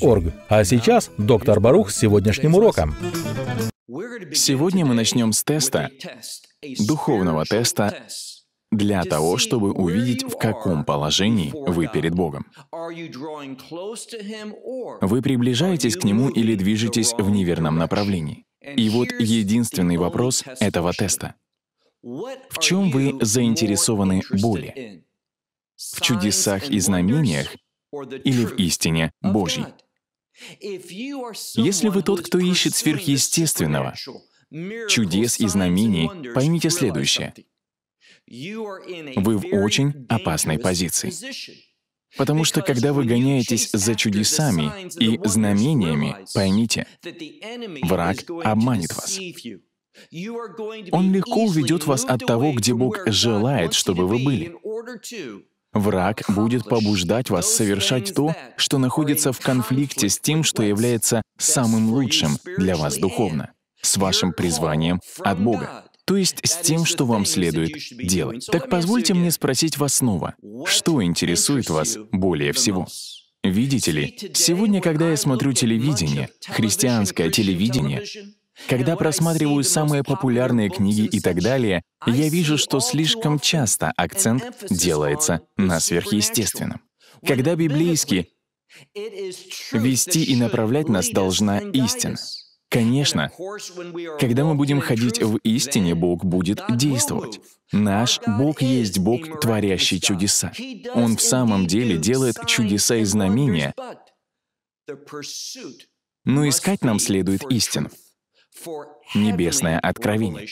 Org. А сейчас доктор Барух с сегодняшним уроком. Сегодня мы начнем с теста, духовного теста, для того, чтобы увидеть, в каком положении вы перед Богом. Вы приближаетесь к Нему или движетесь в неверном направлении. И вот единственный вопрос этого теста. В чем вы заинтересованы более? В чудесах и знамениях или в истине Божьей. Если вы тот, кто ищет сверхъестественного, чудес и знамений, поймите следующее. Вы в очень опасной позиции. Потому что когда вы гоняетесь за чудесами и знамениями, поймите, враг обманет вас. Он легко уведет вас от того, где Бог желает, чтобы вы были. Враг будет побуждать вас совершать то, что находится в конфликте с тем, что является самым лучшим для вас духовно, с вашим призванием от Бога, то есть с тем, что вам следует делать. Так позвольте мне спросить вас снова, что интересует вас более всего? Видите ли, сегодня, когда я смотрю телевидение, христианское телевидение, когда просматриваю самые популярные книги и так далее, я вижу, что слишком часто акцент делается на сверхъестественном. Когда библейский «вести и направлять нас должна истина». Конечно, когда мы будем ходить в истине, Бог будет действовать. Наш Бог есть Бог, творящий чудеса. Он в самом деле делает чудеса и знамения, но искать нам следует истину. Небесное откровение.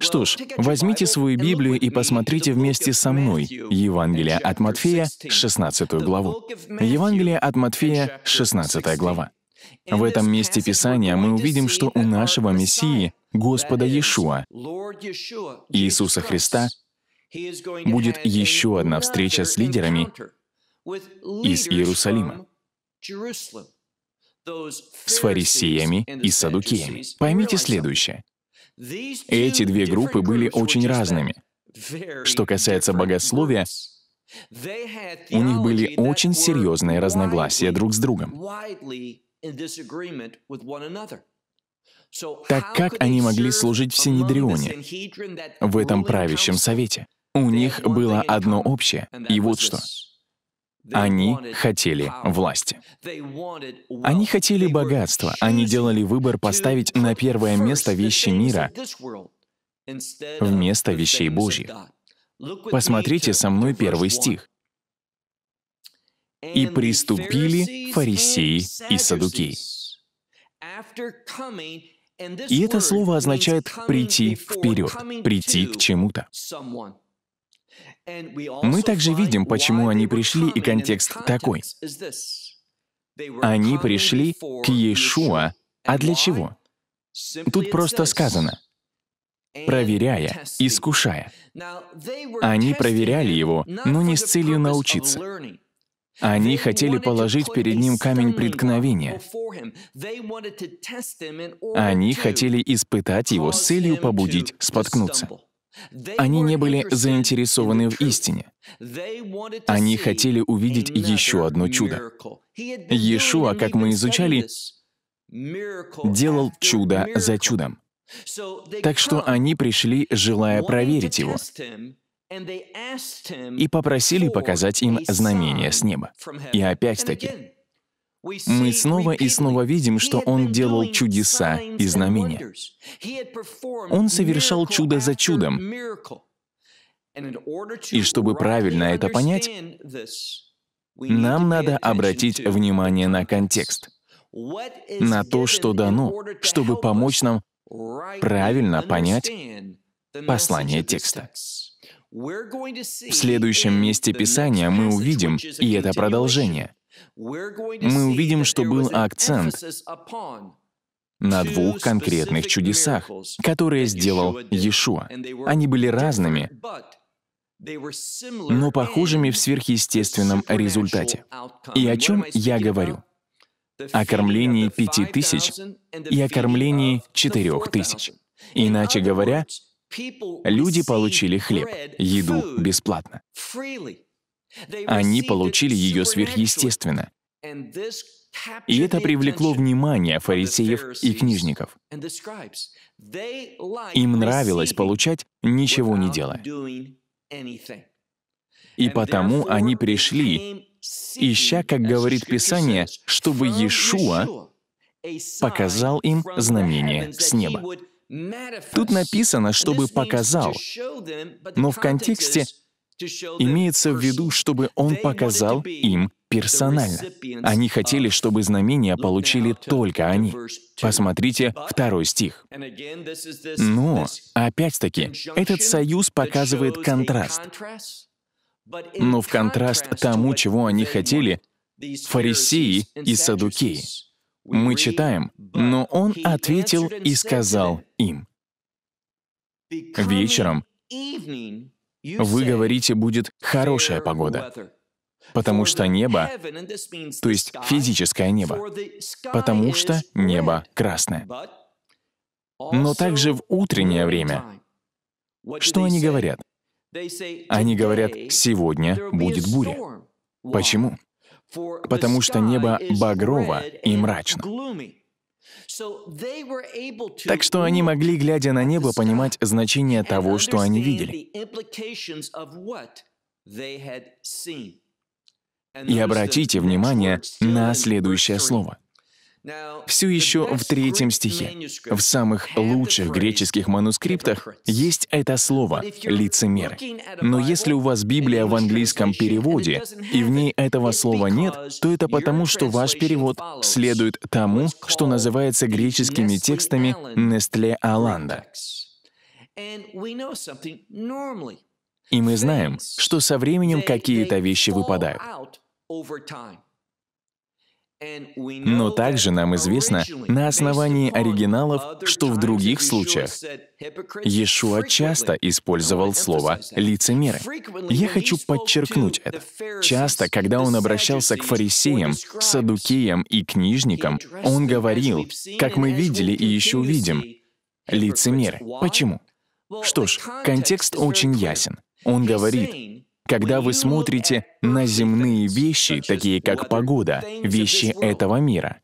Что ж, возьмите свою Библию и посмотрите вместе со мной Евангелие от Матфея, 16 главу. Евангелие от Матфея, 16 глава. В этом месте Писания мы увидим, что у нашего Мессии, Господа Иешуа, Иисуса Христа, будет еще одна встреча с лидерами из Иерусалима с фарисеями и садукеями. Поймите следующее. Эти две группы были очень разными. Что касается богословия, у них были очень серьезные разногласия друг с другом. Так как они могли служить в Синедрионе, в этом правящем совете? У них было одно общее, и вот что — они хотели власти. Они хотели богатства. Они делали выбор поставить на первое место вещи мира вместо вещей Божьих. Посмотрите со мной первый стих. «И приступили фарисеи и садуки». И это слово означает «прийти вперед», «прийти к чему-то». Мы также видим, почему они пришли, и контекст такой. Они пришли к Иешуа. А для чего? Тут просто сказано, проверяя, искушая. Они проверяли его, но не с целью научиться. Они хотели положить перед ним камень преткновения. Они хотели испытать его с целью побудить споткнуться. Они не были заинтересованы в истине. Они хотели увидеть еще одно чудо. Иешуа, как мы изучали, делал чудо за чудом. Так что они пришли, желая проверить его, и попросили показать им знамение с неба. И опять-таки, мы снова и снова видим, что Он делал чудеса и знамения. Он совершал чудо за чудом. И чтобы правильно это понять, нам надо обратить внимание на контекст, на то, что дано, чтобы помочь нам правильно понять послание текста. В следующем месте Писания мы увидим и это продолжение — мы увидим, что был акцент на двух конкретных чудесах, которые сделал Иешуа. Они были разными, но похожими в сверхъестественном результате. И о чем я говорю? О кормлении пяти тысяч и о кормлении четырех тысяч. Иначе говоря, люди получили хлеб, еду бесплатно. Они получили ее сверхъестественно. И это привлекло внимание фарисеев и книжников. Им нравилось получать, ничего не делая. И потому они пришли, ища, как говорит Писание, чтобы Иешуа показал им знамение с неба. Тут написано, чтобы показал, но в контексте Имеется в виду, чтобы он показал им персонально. Они хотели, чтобы знамения получили только они. Посмотрите второй стих. Но, опять-таки, этот союз показывает контраст. Но в контраст тому, чего они хотели, фарисеи и садукеи. Мы читаем, но он ответил и сказал им. Вечером вы говорите, будет хорошая погода, потому что небо, то есть физическое небо, потому что небо красное. Но также в утреннее время. Что они говорят? Они говорят, сегодня будет буря. Почему? Потому что небо багрово и мрачно. Так что они могли, глядя на небо, понимать значение того, что они видели. И обратите внимание на следующее слово. Все еще в третьем стихе. В самых лучших греческих манускриптах есть это слово «лицемеры». Но если у вас Библия в английском переводе, и в ней этого слова нет, то это потому, что ваш перевод следует тому, что называется греческими текстами «Нестле Аланда». И мы знаем, что со временем какие-то вещи выпадают. Но также нам известно на основании оригиналов, что в других случаях Иешуа часто использовал слово «лицемеры». Я хочу подчеркнуть это. Часто, когда он обращался к фарисеям, садукеям и книжникам, он говорил, как мы видели и еще увидим, «лицемеры». Почему? Что ж, контекст очень ясен. Он говорит, когда вы смотрите на земные вещи, такие как погода, вещи этого мира,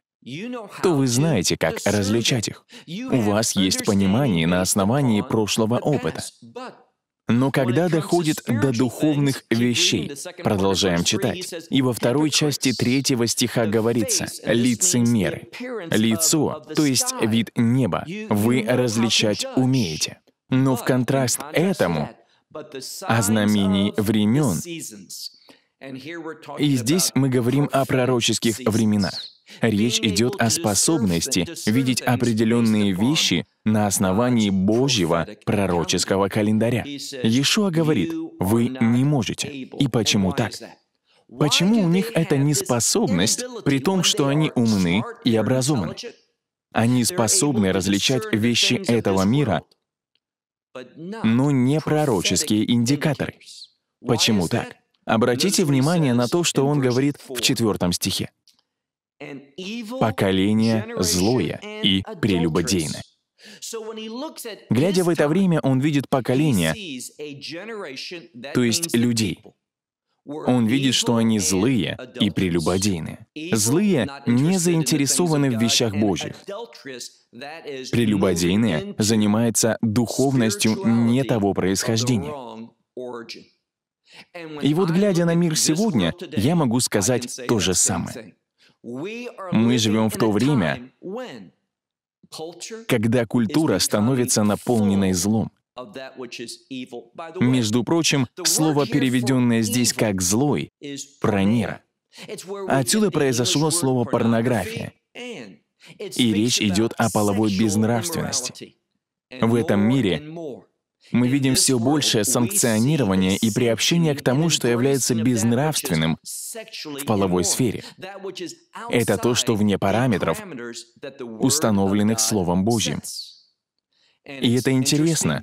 то вы знаете, как различать их. У вас есть понимание на основании прошлого опыта. Но когда доходит до духовных вещей, продолжаем читать, и во второй части третьего стиха говорится «лицемеры». Лицо, то есть вид неба, вы различать умеете. Но в контраст этому о а знамений времен. И здесь мы говорим о пророческих временах. Речь идет о способности видеть определенные вещи на основании Божьего пророческого календаря. Иешуа говорит, вы не можете. И почему так? Почему у них это не способность, при том, что они умны и образованы? Они способны различать вещи этого мира но ну, не пророческие индикаторы. Почему так? Обратите внимание на то, что он говорит в четвертом стихе. «Поколение злое и прелюбодейное». Глядя в это время, он видит поколение, то есть людей, он видит, что они злые и прелюбодейны. Злые не заинтересованы в вещах Божьих. Прелюбодейные занимаются духовностью не того происхождения. И вот глядя на мир сегодня, я могу сказать то же самое. Мы живем в то время, когда культура становится наполненной злом. Между прочим, слово, переведенное здесь как «злой», «пронира». Отсюда произошло слово «порнография». И речь идет о половой безнравственности. В этом мире мы видим все большее санкционирование и приобщение к тому, что является безнравственным в половой сфере. Это то, что вне параметров, установленных Словом Божьим. И это интересно,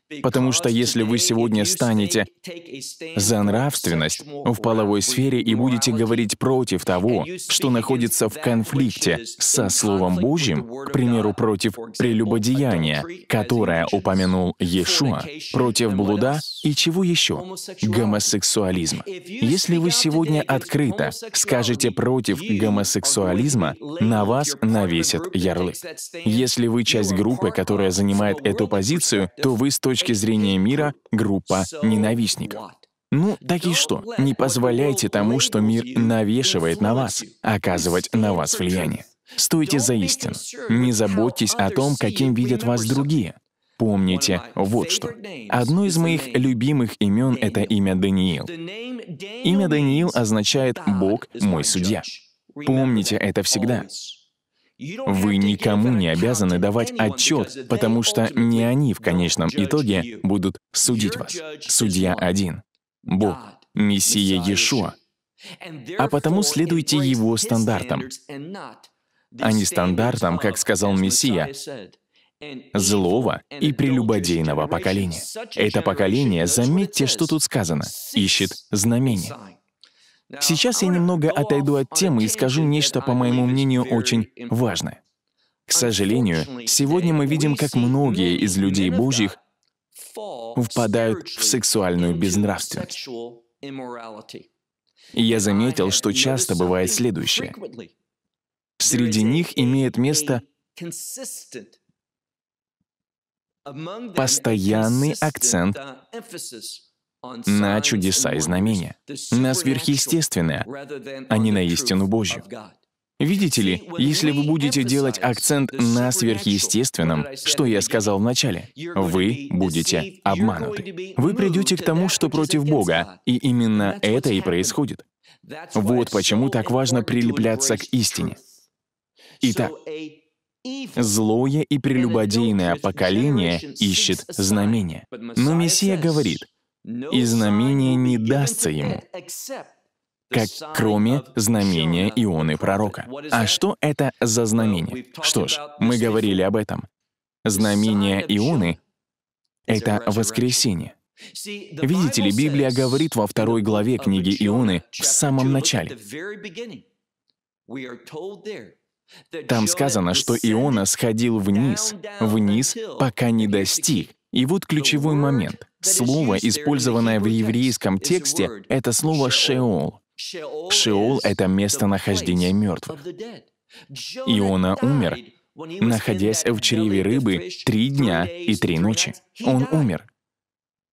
Потому что если вы сегодня станете за нравственность в половой сфере и будете говорить против того, что находится в конфликте со Словом Божьим, к примеру, против прелюбодеяния, которое упомянул Иешуа, против блуда и чего еще? Гомосексуализма. Если вы сегодня открыто скажете против гомосексуализма, на вас навесят ярлык. Если вы часть группы, которая занимает эту позицию, то вы с точки точки зрения мира группа ненавистников. Ну, так и что? Не позволяйте тому, что мир навешивает на вас, оказывать на вас влияние. Стойте за истину. Не заботьтесь о том, каким видят вас другие. Помните вот что. Одно из моих любимых имен — это имя Даниил. Имя Даниил означает «Бог мой судья». Помните это всегда. Вы никому не обязаны давать отчет, потому что не они в конечном итоге будут судить вас. Судья один — Бог, Мессия Иешуа. А потому следуйте Его стандартам, а не стандартам, как сказал Мессия, злого и прелюбодейного поколения. Это поколение, заметьте, что тут сказано, ищет знамение. Сейчас я немного отойду от темы и скажу нечто, по моему мнению, очень важное. К сожалению, сегодня мы видим, как многие из людей Божьих впадают в сексуальную безнравственность. И я заметил, что часто бывает следующее. Среди них имеет место постоянный акцент на чудеса и знамения, на сверхъестественное, а не на истину Божью. Видите ли, если вы будете делать акцент на сверхъестественном, что я сказал в начале, вы будете обмануты. Вы придете к тому, что против Бога, и именно это и происходит. Вот почему так важно прилепляться к истине. Итак, злое и прелюбодейное поколение ищет знамения. Но Мессия говорит — и знамение не дастся ему, как кроме знамения Ионы Пророка. А что это за знамение? Что ж, мы говорили об этом. Знамение Ионы — это воскресение. Видите ли, Библия говорит во второй главе книги Ионы в самом начале. Там сказано, что Иона сходил вниз, вниз, пока не достиг и вот ключевой момент. Слово, использованное в еврейском тексте, это слово «шеол». Шеол — это местонахождение мертвых. Иона умер, находясь в чреве рыбы три дня и три ночи. Он умер.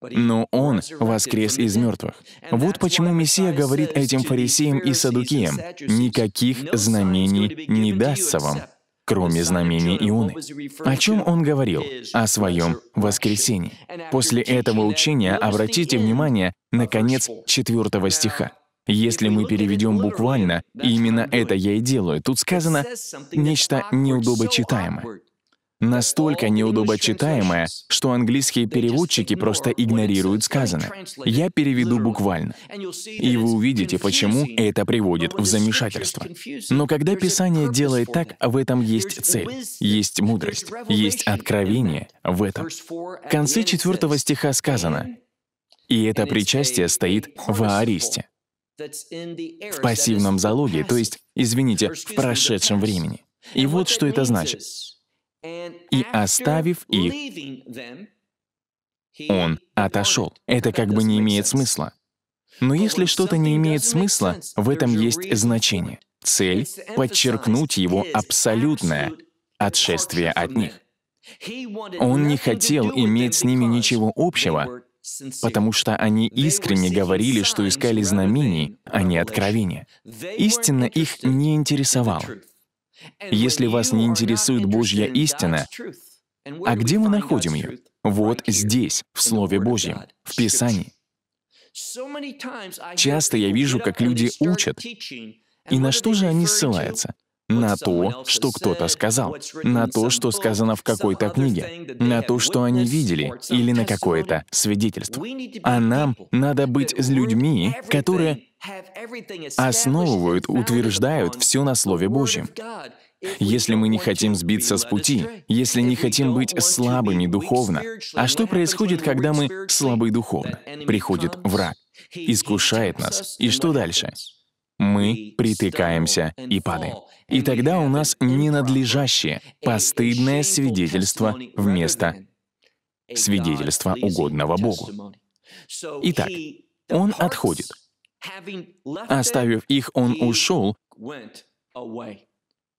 Но он воскрес из мертвых. Вот почему Мессия говорит этим фарисеям и садукеям, «Никаких знамений не дастся вам» кроме знамения Ионы. О чем он говорил? О своем воскресении. После этого учения обратите внимание на конец четвертого стиха. Если мы переведем буквально, и именно это я и делаю, тут сказано нечто неудобочитаемое настолько неудобочитаемое, что английские переводчики просто игнорируют сказанное. Я переведу буквально. И вы увидите, почему это приводит в замешательство. Но когда Писание делает так, в этом есть цель, есть мудрость, есть откровение в этом. В конце 4 стиха сказано, «И это причастие стоит в Ааристе» в пассивном залоге, то есть, извините, в прошедшем времени. И вот что это значит. И оставив их, он отошел. Это как бы не имеет смысла. Но если что-то не имеет смысла, в этом есть значение. Цель — подчеркнуть его абсолютное отшествие от них. Он не хотел иметь с ними ничего общего, потому что они искренне говорили, что искали знамений, а не откровения. Истина их не интересовала. Если вас не интересует Божья истина, а где мы находим ее? Вот здесь, в Слове Божьем, в Писании. Часто я вижу, как люди учат, и на что же они ссылаются? на то, что кто-то сказал, на то, что сказано в какой-то книге, на то, что они видели, или на какое-то свидетельство. А нам надо быть с людьми, которые основывают, утверждают все на Слове Божьем. Если мы не хотим сбиться с пути, если не хотим быть слабыми духовно, а что происходит, когда мы слабы духовно? Приходит враг, искушает нас, и что дальше? мы притыкаемся и падаем. И тогда у нас ненадлежащее, постыдное свидетельство вместо свидетельства угодного Богу. Итак, он отходит. Оставив их, он ушел,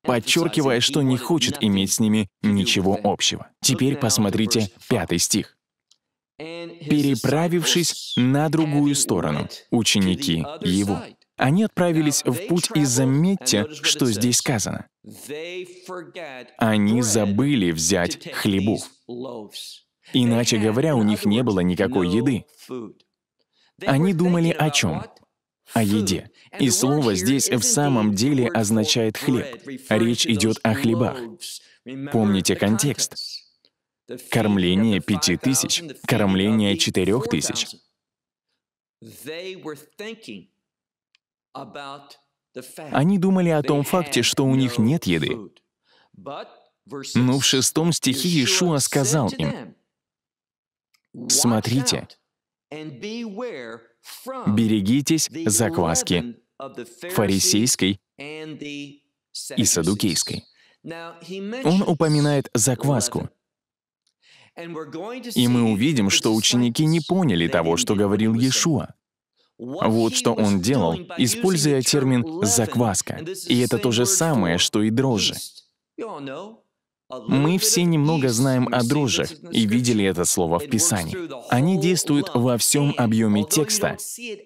подчеркивая, что не хочет иметь с ними ничего общего. Теперь посмотрите пятый стих. «Переправившись на другую сторону, ученики его». Они отправились в путь и заметьте, что здесь сказано. Они забыли взять хлебу. Иначе говоря, у них не было никакой еды. Они думали о чем? О еде. И слово здесь в самом деле означает хлеб. Речь идет о хлебах. Помните контекст. Кормление пяти тысяч, кормление четырех тысяч. Они думали о том факте, что у них нет еды. Но в шестом стихе Иешуа сказал им, «Смотрите, берегитесь закваски фарисейской и садукейской». Он упоминает закваску. И мы увидим, что ученики не поняли того, что говорил Иешуа. Вот что он делал, используя термин «закваска». И это то же самое, что и дрожжи. Мы все немного знаем о дрожжах и видели это слово в Писании. Они действуют во всем объеме текста.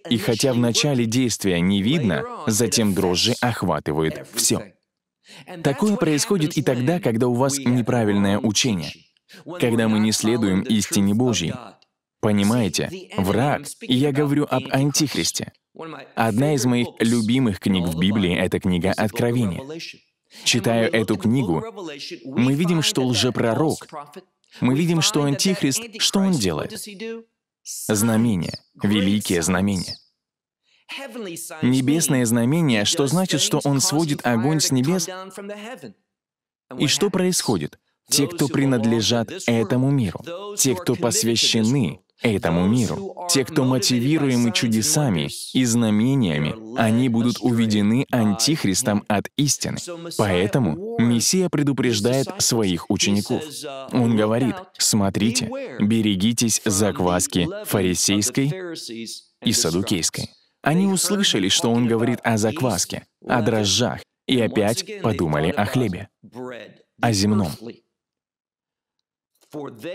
И хотя в начале действия не видно, затем дрожжи охватывают все. Такое происходит и тогда, когда у вас неправильное учение, когда мы не следуем истине Божьей, Понимаете, враг, и я говорю об Антихристе. Одна из моих любимых книг в Библии — это книга Откровения. Читая эту книгу, мы видим, что лжепророк, мы видим, что Антихрист, что он делает? Знамения, великие знамения. Небесное знамение, что значит, что он сводит огонь с небес. И что происходит? Те, кто принадлежат этому миру, те, кто посвящены этому миру. Те, кто мотивируемы чудесами и знамениями, они будут уведены антихристом от истины. Поэтому Мессия предупреждает своих учеников. Он говорит, «Смотрите, берегитесь закваски фарисейской и садукейской». Они услышали, что он говорит о закваске, о дрожжах, и опять подумали о хлебе, о земном.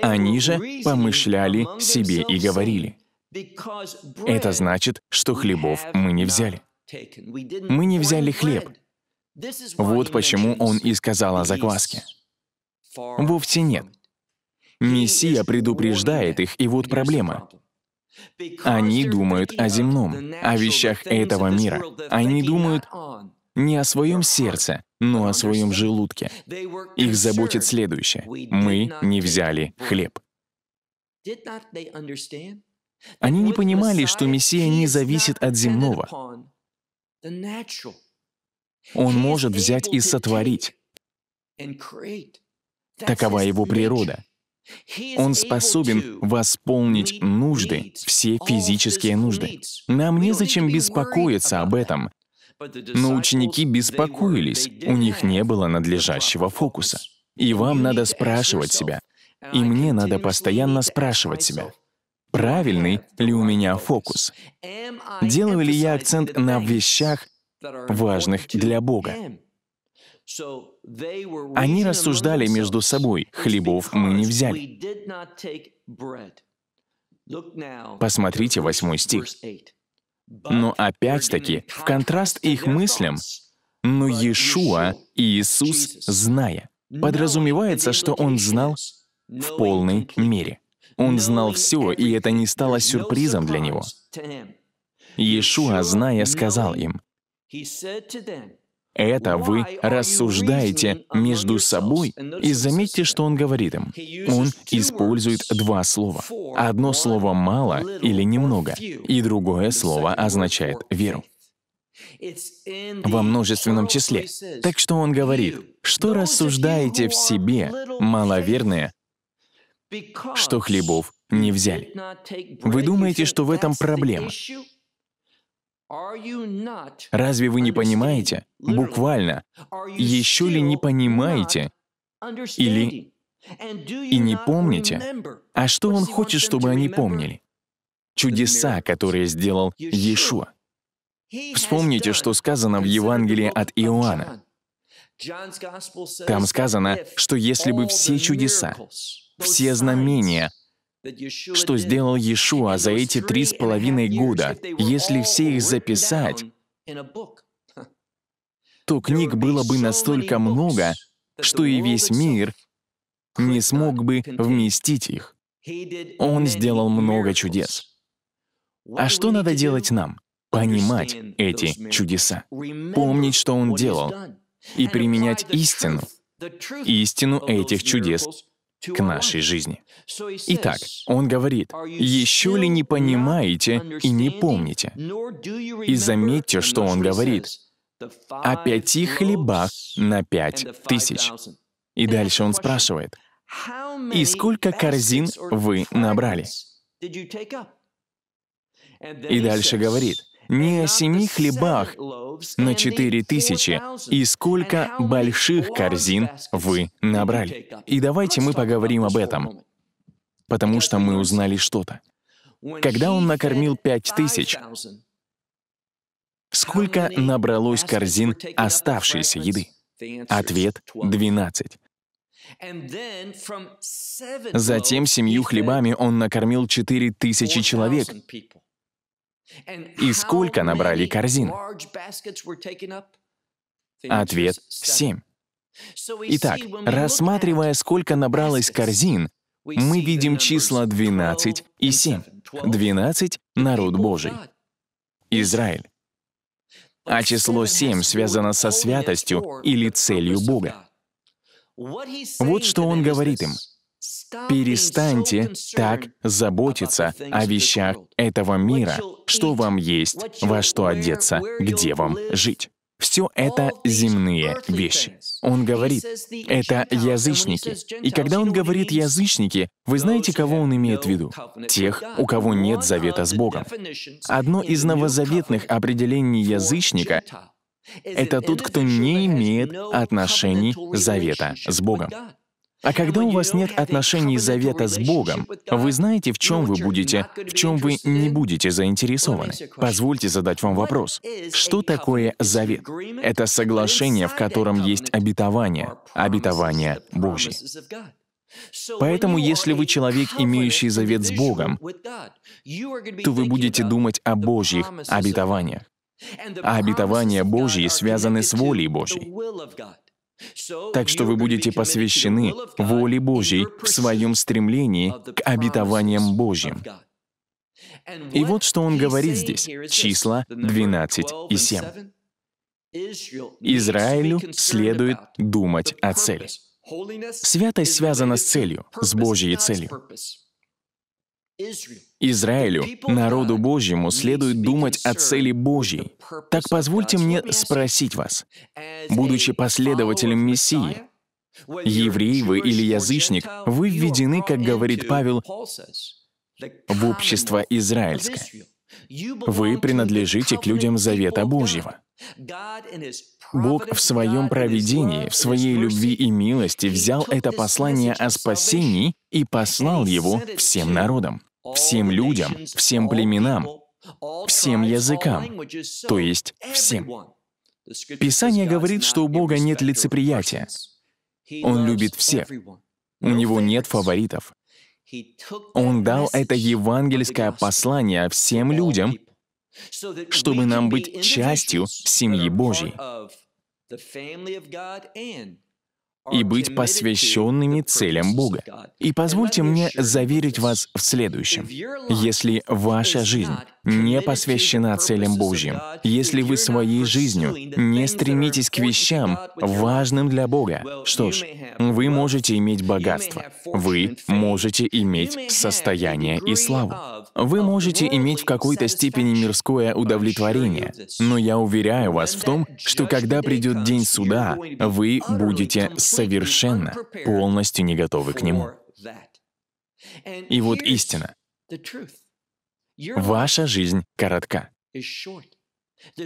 Они же помышляли себе и говорили. Это значит, что хлебов мы не взяли. Мы не взяли хлеб. Вот почему он и сказал о закваске. Вовсе нет. Мессия предупреждает их, и вот проблема. Они думают о земном, о вещах этого мира. Они думают не о своем сердце, но о своем желудке. Их заботит следующее. Мы не взяли хлеб. Они не понимали, что Мессия не зависит от земного. Он может взять и сотворить. Такова его природа. Он способен восполнить нужды, все физические нужды. Нам незачем беспокоиться об этом. Но ученики беспокоились, у них не было надлежащего фокуса. И вам надо спрашивать себя, и мне надо постоянно спрашивать себя, правильный ли у меня фокус? Делаю ли я акцент на вещах, важных для Бога? Они рассуждали между собой, хлебов мы не взяли. Посмотрите восьмой стих. Но опять-таки, в контраст их мыслям, но Иешуа и Иисус, зная, подразумевается, что он знал в полной мере. Он знал все, и это не стало сюрпризом для него. Иешуа, зная, сказал им, это вы рассуждаете между собой, и заметьте, что он говорит им. Он использует два слова. Одно слово «мало» или «немного», и другое слово означает «веру» во множественном числе. Так что он говорит, что рассуждаете в себе, маловерные, что хлебов не взяли. Вы думаете, что в этом проблема? Разве вы не понимаете, буквально, еще ли не понимаете или и не помните? А что Он хочет, чтобы они помнили? Чудеса, которые сделал Иешуа. Вспомните, что сказано в Евангелии от Иоанна. Там сказано, что если бы все чудеса, все знамения, что сделал Иешуа за эти три с половиной года. Если все их записать, то книг было бы настолько много, что и весь мир не смог бы вместить их. Он сделал много чудес. А что надо делать нам? Понимать эти чудеса, помнить, что Он делал, и применять истину, истину этих чудес к нашей жизни. Итак, он говорит, «Еще ли не понимаете и не помните?» И заметьте, что он говорит, «О пяти хлебах на пять тысяч». И дальше он спрашивает, «И сколько корзин вы набрали?» И дальше говорит, «Не о семи хлебах на четыре тысячи, и сколько больших корзин вы набрали». И давайте мы поговорим об этом потому что мы узнали что-то. Когда он накормил пять тысяч, сколько набралось корзин оставшейся еды? Ответ — 12. Затем семью хлебами он накормил четыре тысячи человек. И сколько набрали корзин? Ответ — 7. Итак, рассматривая, сколько набралось корзин, мы видим числа 12 и 7. 12 — народ Божий. Израиль. А число 7 связано со святостью или целью Бога. Вот что он говорит им. Перестаньте так заботиться о вещах этого мира, что вам есть, во что одеться, где вам жить. Все это земные вещи. Он говорит, это язычники. И когда он говорит «язычники», вы знаете, кого он имеет в виду? Тех, у кого нет завета с Богом. Одно из новозаветных определений язычника — это тот, кто не имеет отношений завета с Богом. А когда у вас нет отношений завета с Богом, вы знаете, в чем вы будете, в чем вы не будете заинтересованы. Позвольте задать вам вопрос. Что такое завет? Это соглашение, в котором есть обетование, обетование Божье. Поэтому, если вы человек, имеющий завет с Богом, то вы будете думать о Божьих обетованиях. А обетования Божьи связаны с волей Божьей. Так что вы будете посвящены воле Божьей в своем стремлении к обетованиям Божьим. И вот что он говорит здесь, числа 12 и 7. Израилю следует думать о цели. Святость связана с целью, с Божьей целью. Израилю, народу Божьему, следует думать о цели Божьей. Так позвольте мне спросить вас, будучи последователем Мессии, еврей вы или язычник, вы введены, как говорит Павел, в общество израильское. Вы принадлежите к людям Завета Божьего. Бог в своем провидении, в своей любви и милости взял это послание о спасении и послал его всем народам всем людям, всем племенам, всем языкам, то есть всем. Писание говорит, что у Бога нет лицеприятия. Он любит всех. У него нет фаворитов. Он дал это евангельское послание всем людям, чтобы нам быть частью семьи Божьей и быть посвященными целям Бога. И позвольте мне заверить вас в следующем. Если ваша жизнь не посвящена целям Божьим, если вы своей жизнью не стремитесь к вещам, важным для Бога, что ж, вы можете иметь богатство, вы можете иметь состояние и славу, вы можете иметь в какой-то степени мирское удовлетворение, но я уверяю вас в том, что когда придет день суда, вы будете с совершенно, полностью не готовы к нему. И вот истина. Ваша жизнь коротка.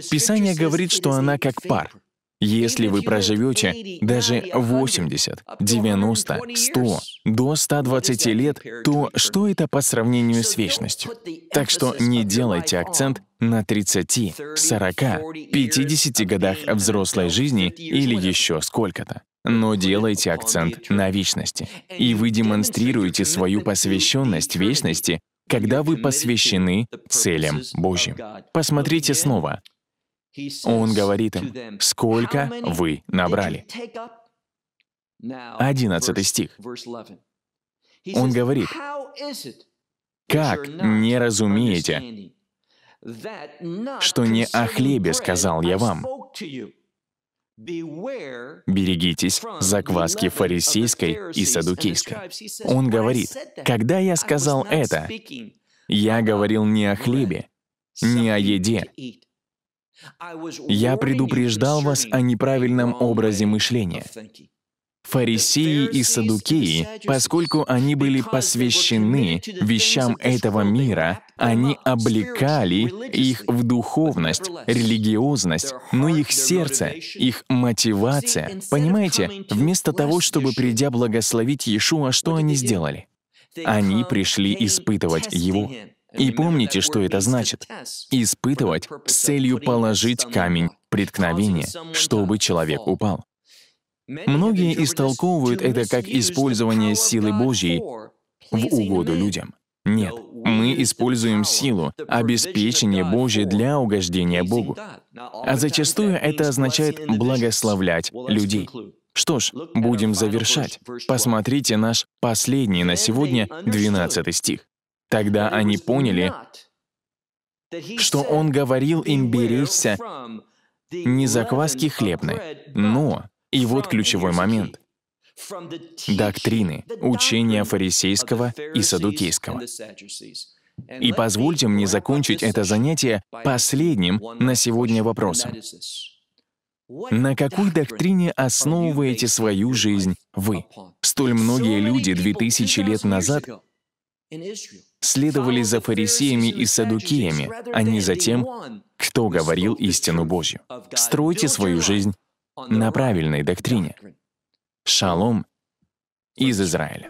Писание говорит, что она как пар. Если вы проживете даже 80, 90, 100, до 120 лет, то что это по сравнению с вечностью? Так что не делайте акцент на 30, 40, 50 годах взрослой жизни или еще сколько-то но делайте акцент на вечности. И вы демонстрируете свою посвященность вечности, когда вы посвящены целям Божьим. Посмотрите снова. Он говорит им, сколько вы набрали. 11 стих. Он говорит, «Как не разумеете, что не о хлебе сказал я вам, «Берегитесь закваски фарисейской и садукейской». Он говорит, «Когда я сказал это, я говорил не о хлебе, не о еде. Я предупреждал вас о неправильном образе мышления фарисеи и садукеи, поскольку они были посвящены вещам этого мира, они облекали их в духовность, религиозность, но их сердце, их мотивация. Понимаете, вместо того, чтобы придя благословить Иешуа, что они сделали? Они пришли испытывать его. И помните, что это значит? Испытывать с целью положить камень преткновения, чтобы человек упал. Многие истолковывают это как использование силы Божьей в угоду людям. Нет, мы используем силу, обеспечение Божье для угождения Богу. А зачастую это означает благословлять людей. Что ж, будем завершать. Посмотрите наш последний на сегодня 12 стих. Тогда они поняли, что он говорил им беречься не закваски хлебной, но и вот ключевой момент. Доктрины, учения фарисейского и садукейского. И позвольте мне закончить это занятие последним на сегодня вопросом. На какой доктрине основываете свою жизнь вы? Столь многие люди 2000 лет назад следовали за фарисеями и садукеями, а не за тем, кто говорил истину Божью. Стройте свою жизнь на правильной доктрине. Шалом из Израиля.